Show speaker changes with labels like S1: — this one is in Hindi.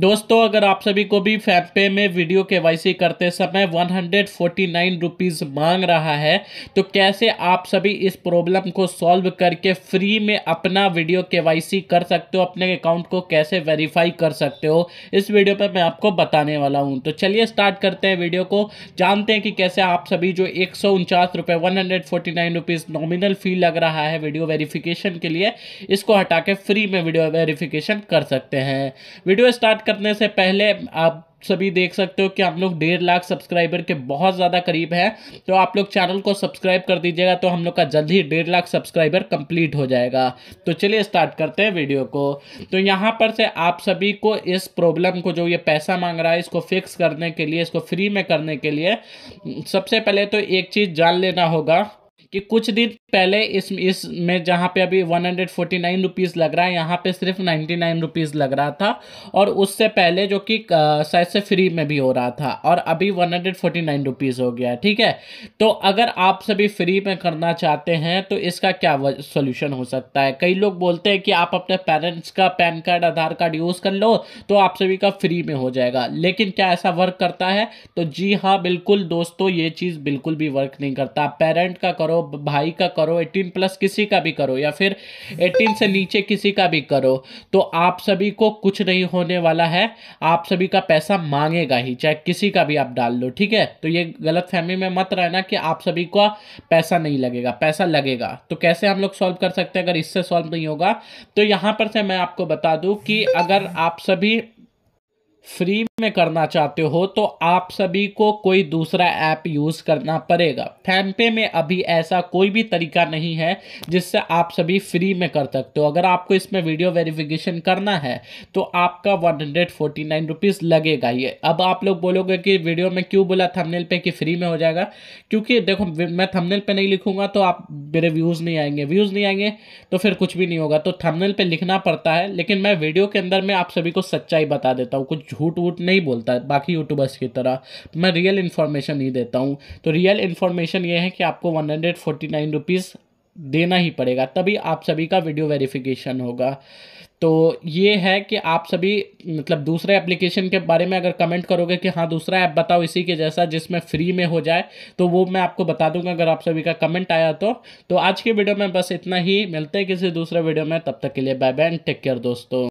S1: दोस्तों अगर आप सभी को भी फैप पे में वीडियो के वाई करते समय one hundred forty nine rupees मांग रहा है तो कैसे आप सभी इस प्रॉब्लम को सॉल्व करके फ्री में अपना वीडियो के वाई कर सकते हो अपने अकाउंट को कैसे वेरीफाई कर सकते हो इस वीडियो पर मैं आपको बताने वाला हूँ तो चलिए स्टार्ट करते हैं वीडियो को जानते हैं कि कैसे आप सभी जो एक सौ उनचास रुपये one hundred forty nine rupees nominal fee लग रहा है वीडियो वेरीफिकेशन के लिए इसको हटा के फ्री में वीडियो वेरीफिकेशन कर सकते हैं वीडियो स्टार्ट स्टार्ट करने से पहले आप सभी देख सकते हो कि हम लोग डेढ़ लाख सब्सक्राइबर के बहुत ज़्यादा करीब है तो आप लोग चैनल को सब्सक्राइब कर दीजिएगा तो हम लोग का जल्द ही डेढ़ लाख सब्सक्राइबर कंप्लीट हो जाएगा तो चलिए स्टार्ट करते हैं वीडियो को तो यहाँ पर से आप सभी को इस प्रॉब्लम को जो ये पैसा मांग रहा है इसको फिक्स करने के लिए इसको फ्री में करने के लिए सबसे पहले तो एक चीज़ जान लेना होगा कि कुछ दिन पहले इस इसमें जहाँ पे अभी one hundred forty nine rupees लग रहा है यहाँ पे सिर्फ नाइनटी नाइन रुपीज़ लग रहा था और उससे पहले जो कि शायद से फ्री में भी हो रहा था और अभी one hundred forty nine rupees हो गया ठीक है तो अगर आप सभी फ्री में करना चाहते हैं तो इसका क्या सोल्यूशन हो सकता है कई लोग बोलते हैं कि आप अपने पेरेंट्स का PAN card Aadhaar card use कर लो तो आप सभी का फ्री में हो जाएगा लेकिन क्या ऐसा वर्क करता है तो जी हाँ बिल्कुल दोस्तों ये चीज़ बिल्कुल भी वर्क नहीं करता पेरेंट का करो भाई का करो 18 प्लस किसी का भी करो या फिर 18 से नीचे किसी का भी करो तो आप सभी को कुछ नहीं होने वाला है आप सभी का पैसा मांगेगा ही चाहे किसी का भी आप डाल लो ठीक है तो ये गलत फहमी में मत रहना कि आप सभी का पैसा नहीं लगेगा पैसा लगेगा तो कैसे हम लोग सॉल्व कर सकते हैं अगर इससे सॉल्व नहीं होगा तो यहाँ पर से मैं आपको बता दूँ कि अगर आप सभी फ्री में करना चाहते हो तो आप सभी को कोई दूसरा ऐप यूज़ करना पड़ेगा फैनपे में अभी ऐसा कोई भी तरीका नहीं है जिससे आप सभी फ्री में कर सकते हो अगर आपको इसमें वीडियो वेरिफिकेशन करना है तो आपका one hundred forty nine rupees लगेगा ये अब आप लोग बोलोगे कि वीडियो में क्यों बोला थमनेल पे कि फ्री में हो जाएगा क्योंकि देखो मैं थमनेल पे नहीं लिखूंगा तो आप मेरे व्यूज़ नहीं आएंगे व्यूज़ नहीं आएंगे तो फिर कुछ भी नहीं होगा तो थमनेल पर लिखना पड़ता है लेकिन मैं वीडियो के अंदर में आप सभी को सच्चाई बता देता हूँ कुछ झूठ वूट नहीं बोलता बाकी यूट्यूबर्स की तरह मैं रियल इन्फॉर्मेशन ही देता हूँ तो रियल इन्फॉर्मेशन ये है कि आपको one hundred forty nine rupees देना ही पड़ेगा तभी आप सभी का वीडियो वेरिफिकेशन होगा तो ये है कि आप सभी मतलब दूसरे एप्लीकेशन के बारे में अगर कमेंट करोगे कि हाँ दूसरा ऐप बताओ इसी के जैसा जिसमें फ्री में हो जाए तो वो मैं आपको बता दूंगा अगर आप सभी का कमेंट आया तो तो आज के वीडियो में बस इतना ही मिलते हैं किसी दूसरे वीडियो में तब तक के लिए bye bye and take care दोस्तों